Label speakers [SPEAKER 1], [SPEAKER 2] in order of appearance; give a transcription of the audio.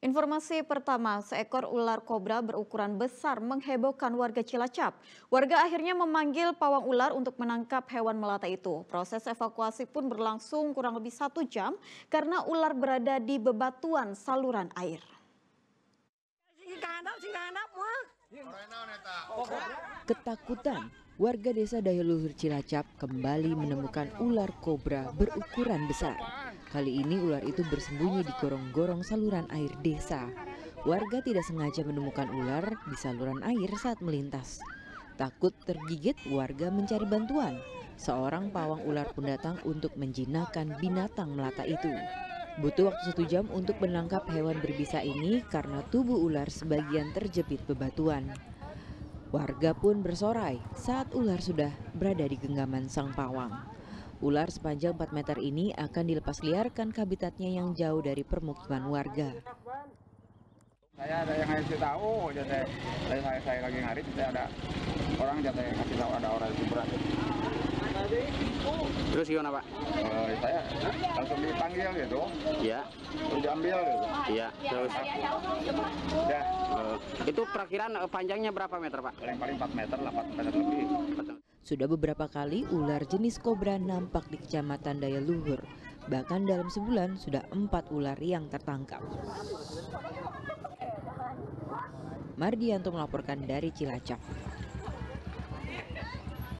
[SPEAKER 1] Informasi pertama, seekor ular kobra berukuran besar menghebohkan warga Cilacap. Warga akhirnya memanggil pawang ular untuk menangkap hewan melata itu. Proses evakuasi pun berlangsung kurang lebih satu jam karena ular berada di bebatuan saluran air.
[SPEAKER 2] Ketakutan, warga desa Dayaluhur Cilacap kembali menemukan ular kobra berukuran besar. Kali ini ular itu bersembunyi di gorong-gorong saluran air desa. Warga tidak sengaja menemukan ular di saluran air saat melintas. Takut tergigit, warga mencari bantuan. Seorang pawang ular pun datang untuk menjinakkan binatang melata itu. Butuh waktu satu jam untuk menangkap hewan berbisa ini karena tubuh ular sebagian terjepit bebatuan. Warga pun bersorai saat ular sudah berada di genggaman sang pawang. Ular sepanjang 4 meter ini akan dilepas liarkan ke habitatnya yang jauh dari permukiman warga.
[SPEAKER 1] Saya ada yang ngasih tahu, ya saya, lagi ngarit, ada orang yang ngasih tahu ada orang Terus gimana Pak? Uh, saya langsung dipanggil gitu. Iya. Terus diambil gitu. Iya. Terus. Ya. Uh, itu perakiran panjangnya berapa meter Pak? Paling paling 4 meter lah, 4 meter lebih.
[SPEAKER 2] Sudah beberapa kali ular jenis kobra nampak di Kecamatan Dayaluhur. Bahkan dalam sebulan sudah empat ular yang tertangkap. Mardianto melaporkan dari Cilacap.